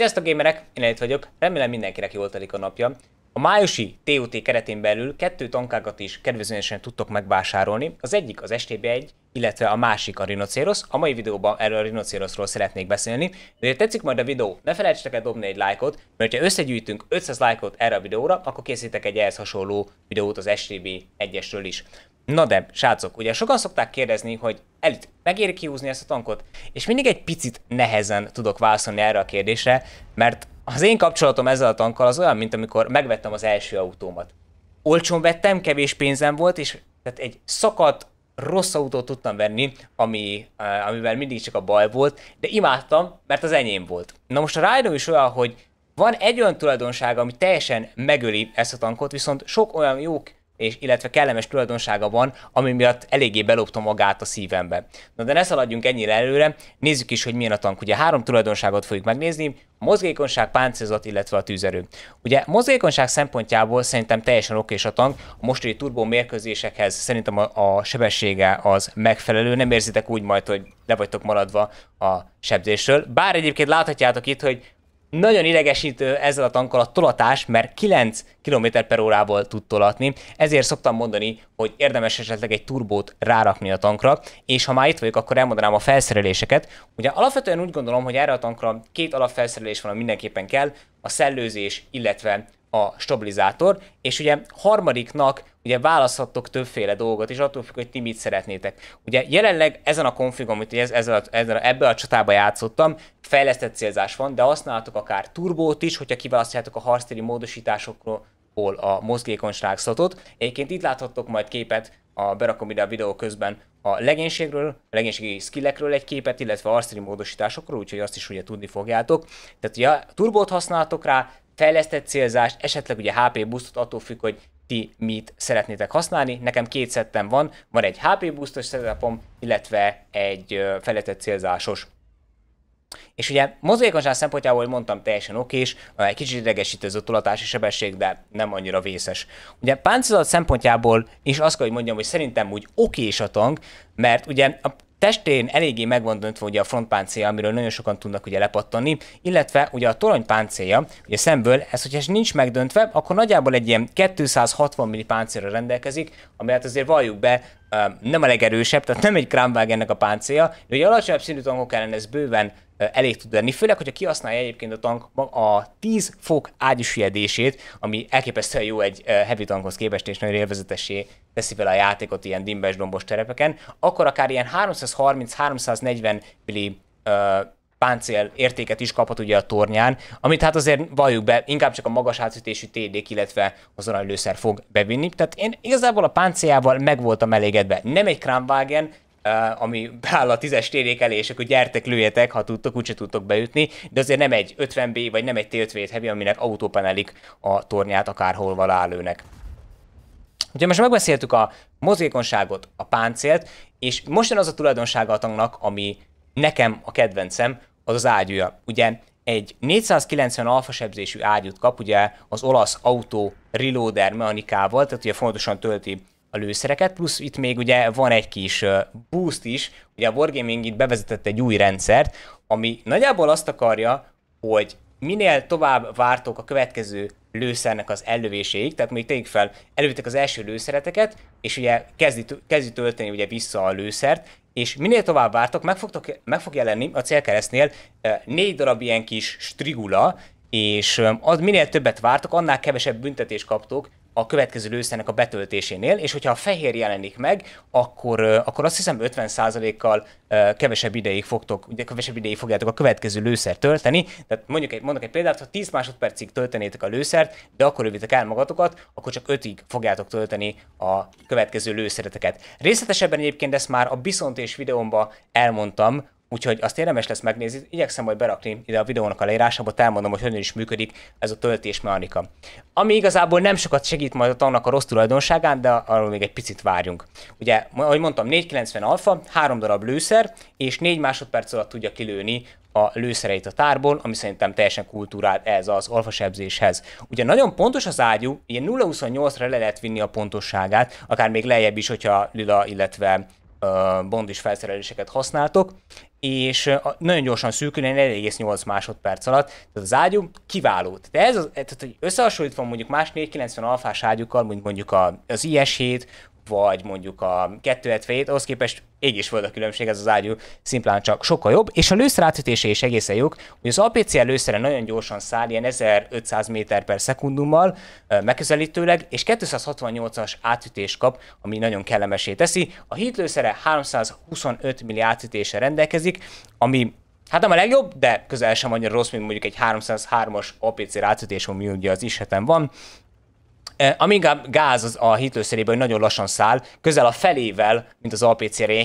Sziasztok gamerek, én itt vagyok, remélem mindenkinek jól telik a napja. A májusi TUT keretén belül kettő tankákat is kedvezményesen tudtok megvásárolni. Az egyik az STB1, illetve a másik a Rhinoceros. A mai videóban erről a Rhinocerosról szeretnék beszélni. De ha tetszik majd a videó, ne felejtsetek el dobni egy lájkot, mert ha összegyűjtünk 500 lájkot erre a videóra, akkor készítek egy ehhez hasonló videót az STB1-esről is. Na de, srácok, ugye sokan szokták kérdezni, hogy elit, megéri kihúzni ezt a tankot? És mindig egy picit nehezen tudok válaszolni erre a kérdésre, mert az én kapcsolatom ezzel a tankkal az olyan, mint amikor megvettem az első autómat. Olcsón vettem, kevés pénzem volt, és tehát egy szakadt, rossz autót tudtam venni, ami, eh, amivel mindig csak a baj volt, de imádtam, mert az enyém volt. Na most a Rhino is olyan, hogy van egy olyan tulajdonsága, ami teljesen megöli ezt a tankot, viszont sok olyan jó és, illetve kellemes tulajdonsága van, ami miatt eléggé belopta magát a szívembe. Na de ne szaladjunk ennyire előre, nézzük is, hogy milyen a tank. Ugye három tulajdonságot fogjuk megnézni, mozgékonyság, páncélzat, illetve a tűzerő. Ugye mozgékonyság szempontjából szerintem teljesen oké és a tank, a mostani turbó mérkőzésekhez szerintem a, a sebessége az megfelelő, nem érzitek úgy majd, hogy le vagytok maradva a sebzésről. Bár egyébként láthatjátok itt, hogy nagyon idegesítő ezzel a tankkal a tolatás, mert 9 km per órával tud tolatni, ezért szoktam mondani, hogy érdemes esetleg egy turbót rárakni a tankra, és ha már itt vagyok, akkor elmondanám a felszereléseket. Ugye alapvetően úgy gondolom, hogy erre a tankra két alapfelszerelés van, ami mindenképpen kell, a szellőzés, illetve a stabilizátor, és ugye harmadiknak ugye választhattok többféle dolgot, és attól függ, hogy ti mit szeretnétek. Ugye jelenleg ezen a konfigon, amit ez, ezzel a, ezzel a, ebből a csatába játszottam, fejlesztett célzás van, de használhatok akár turbót is, hogyha kiválasztjátok a harctéri módosításokról a mozgékonyság szotot. Egyébként itt láthattok majd képet a berakom ide a videó közben a legénységről, a legénységi skillekről egy képet, illetve arcri módosításokról, úgyhogy azt is ugye tudni fogjátok. Tehát ugye turbót használtok rá, fejlesztett célzást, esetleg ugye HP boostot, attól függ, hogy ti mit szeretnétek használni. Nekem két szettem van, van egy HP boostos setupom, illetve egy fejlesztett célzásos és ugye mozgékonyság szempontjából, hogy mondtam, teljesen és egy kicsit idegesítő az ottulatási sebesség, de nem annyira vészes. Ugye páncélzat szempontjából is azt kell, hogy mondjam, hogy szerintem úgy is a tank, mert ugye a testén eléggé megvan döntve ugye a frontpáncélja, amiről nagyon sokan tudnak ugye lepattani, illetve ugye a torony páncélja, ugye szemből, ez hogyha nincs megdöntve, akkor nagyjából egy ilyen 260 mm páncélra rendelkezik, ami hát azért valljuk be, nem a legerősebb, tehát nem egy Kramwagennek a páncélja, de ugye alacsonyabb szintű tankok ellen ez bőven elég tud lenni, főleg, hogyha kihasználja egyébként a tank a 10 fok ágyusüjedését, ami elképesztően jó egy heavy tankhoz képest, és nagyon élvezetessé teszi fel a játékot ilyen dimbes dombos terepeken, akkor akár ilyen 330-340 milli páncél értéket is kaphat ugye a tornyán, amit hát azért valljuk be, inkább csak a magas átütésű td illetve az aranylőszer fog bevinni. Tehát én igazából a páncéljával meg voltam elégedve. Nem egy Kramwagen, ami beáll a tízes térék elé, és akkor gyertek, lőjetek, ha tudtok, úgyse tudtok beütni, de azért nem egy 50B, vagy nem egy T57 Heavy, aminek autópanelik a tornyát akárhol valálőnek. Ugye most megbeszéltük a mozgékonyságot, a páncélt, és most az a tulajdonsága a tanknak, ami nekem a kedvencem, az az ágyúja. Ugye egy 490 alfa sebzésű ágyút kap, ugye az olasz autó reloader mechanikával, tehát ugye fontosan tölti a lőszereket, plusz itt még ugye van egy kis boost is, ugye a Wargaming itt bevezetett egy új rendszert, ami nagyjából azt akarja, hogy minél tovább vártok a következő lőszernek az ellövéséig, tehát még tegyük fel, elővitek az első lőszereteket, és ugye kezdi, kezdi tölteni ugye vissza a lőszert, és minél tovább vártok, meg, fogtok, meg fog jelenni a célkeresztnél négy darab ilyen kis strigula, és az minél többet vártok, annál kevesebb büntetés kaptok, a következő lőszernek a betöltésénél, és hogyha a fehér jelenik meg, akkor, akkor azt hiszem 50%-kal kevesebb ideig fogtok, ugye kevesebb ideig fogjátok a következő lőszer tölteni. Tehát mondjuk egy, mondok egy példát, ha 10 másodpercig töltenétek a lőszert, de akkor lövitek el magatokat, akkor csak 5-ig fogjátok tölteni a következő lőszereteket. Részletesebben egyébként ezt már a Biszont és elmondtam, Úgyhogy azt érdemes lesz megnézni, igyekszem majd berakni ide a videónak a leírásába, elmondom, hogy hogyan is működik ez a töltésmechanika. Ami igazából nem sokat segít majd annak a rossz tulajdonságán, de arról még egy picit várjunk. Ugye, ahogy mondtam, 490 alfa, 3 darab lőszer, és 4 másodperc alatt tudja kilőni a lőszereit a tárból, ami szerintem teljesen kultúrált ez az alfasebzéshez. Ugye nagyon pontos az ágyú, ilyen 0-28-ra le lehet vinni a pontosságát, akár még lejjebb is, hogyha lila, illetve bondis felszereléseket használtok, és nagyon gyorsan szűkül, 4,8 másodperc alatt, tehát az ágyú kiváló. Tehát, ez az, tehát hogy összehasonlítva mondjuk más 490 alfás ágyúkkal, mint mondjuk az IS-7, vagy mondjuk a 277, ahhoz képest így is volt a különbség, ez az ágyú szimplán csak sokkal jobb, és a lőszer átütése is egészen jó, hogy az APC lőszere nagyon gyorsan száll, ilyen 1500 méter per szekundummal megközelítőleg, és 268-as átütés kap, ami nagyon kellemesé teszi. A hitlőszere 325 milli átütése rendelkezik, ami Hát nem a legjobb, de közel sem annyira rossz, mint mondjuk egy 303-as APC rátütés, ami ugye az is van. E, amíg a gáz az a hitlőszerében nagyon lassan száll, közel a felével, mint az APC-re,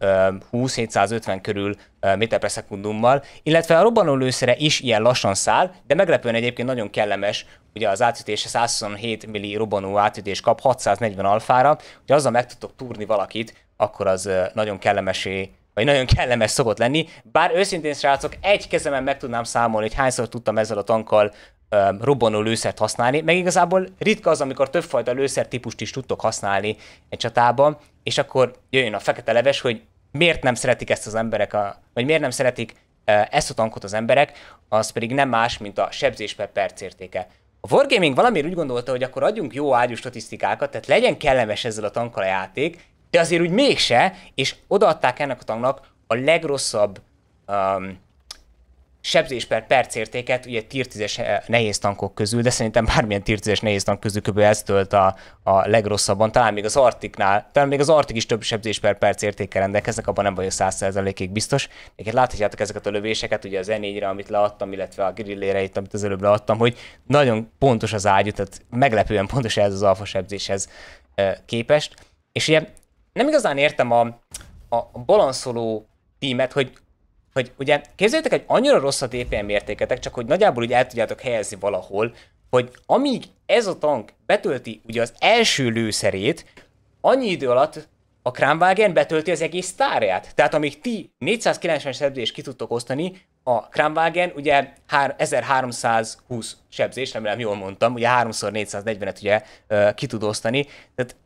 720-750 körül méter per szekundummal, illetve a lőszere is ilyen lassan száll, de meglepően egyébként nagyon kellemes, ugye az átütése 127 milli robbanó átütés kap 640 alfára, hogy azzal meg tudtok túrni valakit, akkor az nagyon kellemesé vagy nagyon kellemes szokott lenni. Bár őszintén, srácok, egy kezemen meg tudnám számolni, hogy hányszor tudtam ezzel a tankkal Um, robbanó lőszert használni, meg igazából ritka az, amikor többfajta lőszer típust is tudtok használni egy csatában, és akkor jöjjön a fekete leves, hogy miért nem szeretik ezt az emberek, a, vagy miért nem szeretik uh, ezt a tankot az emberek, az pedig nem más, mint a sebzés per perc értéke. A Wargaming valamiért úgy gondolta, hogy akkor adjunk jó ágyú statisztikákat, tehát legyen kellemes ezzel a tankkal a játék, de azért úgy mégse, és odaadták ennek a tanknak a legrosszabb um, sebzés per percértéket, ugye tier 10 eh, nehéz tankok közül, de szerintem bármilyen tier 10 nehéz tank közül kb. ez tölt a, a legrosszabban, talán még az Artiknál, talán még az Artik is több sebzés per percértékkel rendelkeznek, abban nem vagyok 100 biztos. Egyébként hát láthatjátok ezeket a lövéseket, ugye az E4-re, amit leadtam, illetve a grillére itt, amit az előbb leadtam, hogy nagyon pontos az ágyú, tehát meglepően pontos ez az alfa sebzéshez eh, képest. És ugye nem igazán értem a, a balanszoló tímet, hogy hogy ugye képzeljétek egy annyira rossz a DPM értéketek, csak hogy nagyjából úgy el tudjátok helyezni valahol, hogy amíg ez a tank betölti ugye az első lőszerét, annyi idő alatt a Kramwagen betölti az egész tárját. Tehát amíg ti 490 sebzést ki tudtok osztani, a Kramwagen ugye 1320 sebzés, remélem jól mondtam, ugye 3x440-et ugye ki tud osztani. Tehát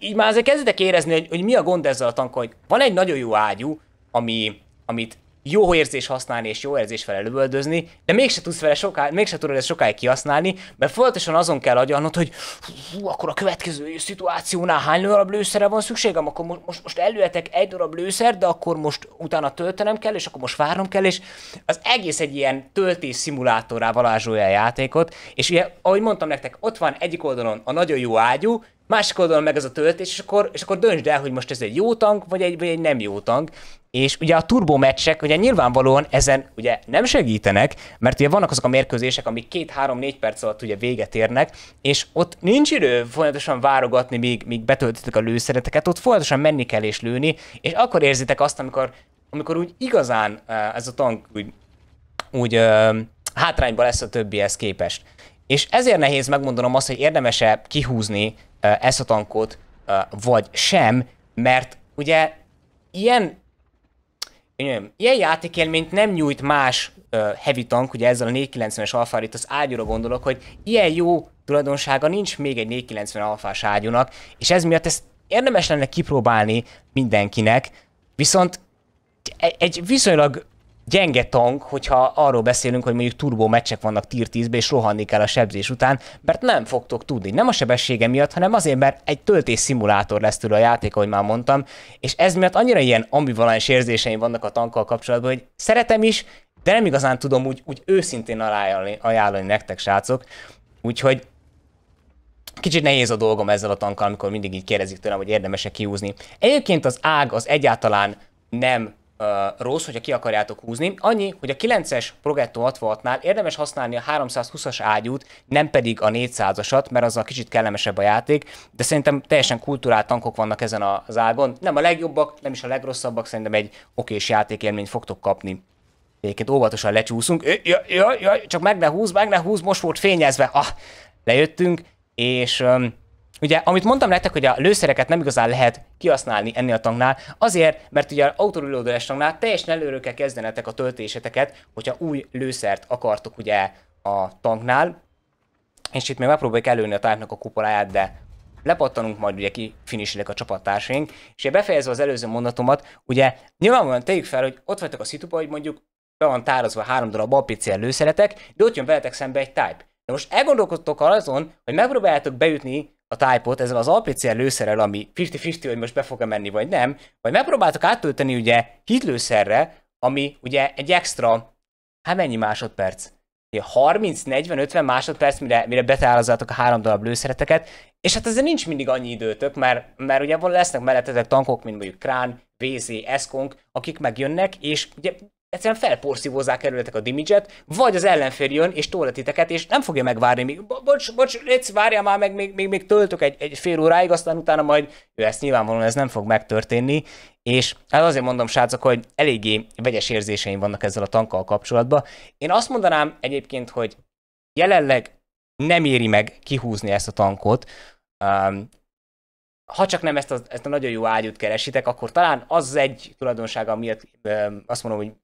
így már azért kezdetek érezni, hogy, hogy mi a gond ezzel a tankkal, hogy van egy nagyon jó ágyú, ami, amit jó érzés használni és jó érzés vele lövöldözni, de mégse tudsz vele soká, mégse tudod ezt sokáig kihasználni, mert folyamatosan azon kell agyalnod, hogy hú, akkor a következő szituációnál hány darab lőszerre van szükségem, akkor most, most, most előhetek egy darab lőszer, de akkor most utána töltenem kell, és akkor most várnom kell, és az egész egy ilyen töltés szimulátorá varázsolja a játékot, és ugye, ahogy mondtam nektek, ott van egyik oldalon a nagyon jó ágyú, másik oldalon meg ez a töltés, és akkor, és akkor döntsd el, hogy most ez egy jó tank, vagy egy, vagy egy nem jó tank. És ugye a meccsek, ugye nyilvánvalóan ezen ugye nem segítenek, mert ugye vannak azok a mérkőzések, amik két-három-négy perc alatt ugye véget érnek, és ott nincs idő folyamatosan várogatni, míg, míg betöltitek a lőszereteket, ott folyamatosan menni kell és lőni, és akkor érzitek azt, amikor, amikor úgy igazán eh, ez a tank úgy, úgy eh, hátrányba lesz a többihez képest. És ezért nehéz megmondanom azt, hogy érdemese kihúzni ezt a tankot, vagy sem, mert ugye ilyen, ilyen játékélményt nem nyújt más heavy tank, ugye ezzel a 490-es alfára, itt az ágyúra gondolok, hogy ilyen jó tulajdonsága nincs még egy 490 alfás ágyúnak, és ez miatt ezt érdemes lenne kipróbálni mindenkinek, viszont egy viszonylag gyenge tank, hogyha arról beszélünk, hogy mondjuk turbó meccsek vannak tier 10 és rohanni kell a sebzés után, mert nem fogtok tudni. Nem a sebessége miatt, hanem azért, mert egy töltés szimulátor lesz tőle a játék, ahogy már mondtam, és ez miatt annyira ilyen ambivalens érzéseim vannak a tankkal kapcsolatban, hogy szeretem is, de nem igazán tudom úgy, úgy őszintén ajánlani, ajánlani nektek, srácok. Úgyhogy kicsit nehéz a dolgom ezzel a tankkal, amikor mindig így kérdezik tőlem, hogy érdemes-e kiúzni. Egyébként az ág az egyáltalán nem uh, rossz, hogyha ki akarjátok húzni. Annyi, hogy a 9-es Progetto 66-nál érdemes használni a 320-as ágyút, nem pedig a 400-asat, mert azzal kicsit kellemesebb a játék, de szerintem teljesen kulturált tankok vannak ezen az ágon. Nem a legjobbak, nem is a legrosszabbak, szerintem egy okés játékélményt fogtok kapni. Egyébként óvatosan lecsúszunk. Ja, ja, ja, csak meg ne húz, meg ne húz, most volt fényezve. Ah, lejöttünk, és Ugye, amit mondtam nektek, hogy a lőszereket nem igazán lehet kihasználni ennél a tanknál, azért, mert ugye autorülődőes tanknál teljesen előről kell kezdenetek a töltéseteket, hogyha új lőszert akartok ugye a tanknál, és itt még megpróbáljuk előni a tárgynak a kupoláját, de lepattanunk, majd ugye kifiniselek a csapattársaink. És befejezve az előző mondatomat, ugye nyilvánvalóan tegyük fel, hogy ott vagytok a szitupa, hogy mondjuk be van tározva három darab APC lőszeretek, de ott jön veletek szembe egy type. De most elgondolkodtok azon, hogy megpróbáljátok beütni a tájpot ezzel az APCR lőszerrel, ami 50-50, hogy most be fog -e menni, vagy nem, vagy megpróbáltak áttölteni ugye hitlőszerre, ami ugye egy extra, hát mennyi másodperc? 30-40-50 másodperc, mire, mire betározzátok a három darab lőszereteket, és hát ezzel nincs mindig annyi időtök, mert, mert ugye lesznek mellettetek tankok, mint mondjuk Krán, VZ, Eszkonk, akik megjönnek, és ugye egyszerűen felporszívózzák előletek a dimidzset, vagy az ellenfél jön és titeket, és nem fogja megvárni, még, bocs, bocs, légy, várjál már, meg még, még, még töltök egy, egy fél óráig, aztán utána majd, ő ezt nyilvánvalóan ez nem fog megtörténni, és hát azért mondom, srácok, hogy eléggé vegyes érzéseim vannak ezzel a tankkal kapcsolatban. Én azt mondanám egyébként, hogy jelenleg nem éri meg kihúzni ezt a tankot, um, ha csak nem ezt a, ezt a nagyon jó ágyút keresitek, akkor talán az egy tulajdonsága miatt um, azt mondom, hogy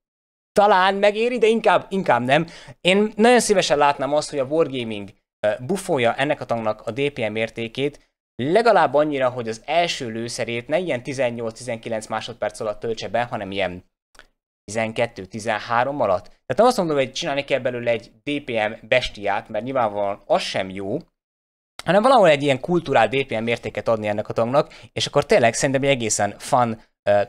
talán megéri, de inkább, inkább nem. Én nagyon szívesen látnám azt, hogy a Wargaming bufolja ennek a tagnak a DPM értékét, legalább annyira, hogy az első lőszerét ne ilyen 18-19 másodperc alatt töltse be, hanem ilyen 12-13 alatt. Tehát nem azt mondom, hogy csinálni kell belőle egy DPM bestiát, mert nyilvánvalóan az sem jó, hanem valahol egy ilyen kulturál DPM értéket adni ennek a tagnak, és akkor tényleg szerintem egy egészen fun uh,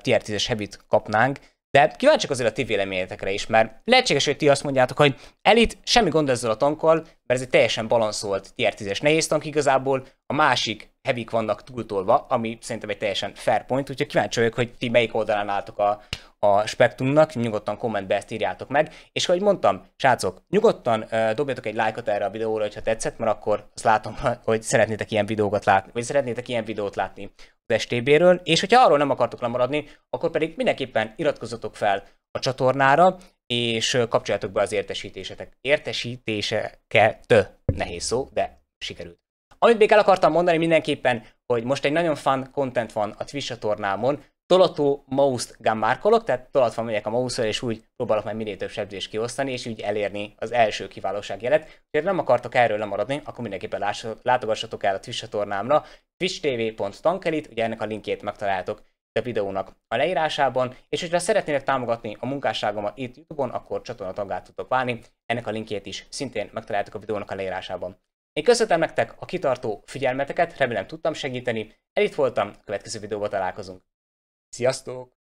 tier 10-es kapnánk, de kíváncsiak azért a ti véleményetekre is, mert lehetséges, hogy ti azt mondjátok, hogy elit, semmi gond ezzel a tankkal, mert ez egy teljesen balanszolt tier 10-es nehéz tank igazából, a másik hevik vannak túltolva, ami szerintem egy teljesen fair point, úgyhogy kíváncsi vagyok, hogy ti melyik oldalán álltok a, a spektrumnak, nyugodtan kommentbe ezt írjátok meg, és ahogy mondtam, srácok, nyugodtan uh, dobjatok egy lájkot erre a videóra, hogyha tetszett, mert akkor azt látom, hogy szeretnétek ilyen videókat látni, vagy szeretnétek ilyen videót látni az STB-ről, és hogyha arról nem akartok lemaradni, akkor pedig mindenképpen iratkozzatok fel a csatornára, és kapcsoljátok be az értesítésetek. Értesítéseket, nehéz szó, de sikerült. Amit még el akartam mondani mindenképpen, hogy most egy nagyon fun content van a Twitch csatornámon, tolató mouse-t gammárkolok, tehát tolatva megyek a mouse és úgy próbálok meg minél több sebzést kiosztani, és úgy elérni az első kiválóság jelet. Ha nem akartok erről lemaradni, akkor mindenképpen látogassatok el a Twitch csatornámra, twitch.tv.tankelit, ugye ennek a linkjét megtaláltok a videónak a leírásában, és hogyha szeretnének támogatni a munkásságomat itt Youtube-on, akkor tagát tudtok válni, ennek a linkjét is szintén megtaláltok a videónak a leírásában. Én köszönöm nektek a kitartó figyelmeteket, remélem tudtam segíteni, el itt voltam, a következő videóban találkozunk. Sziasztok!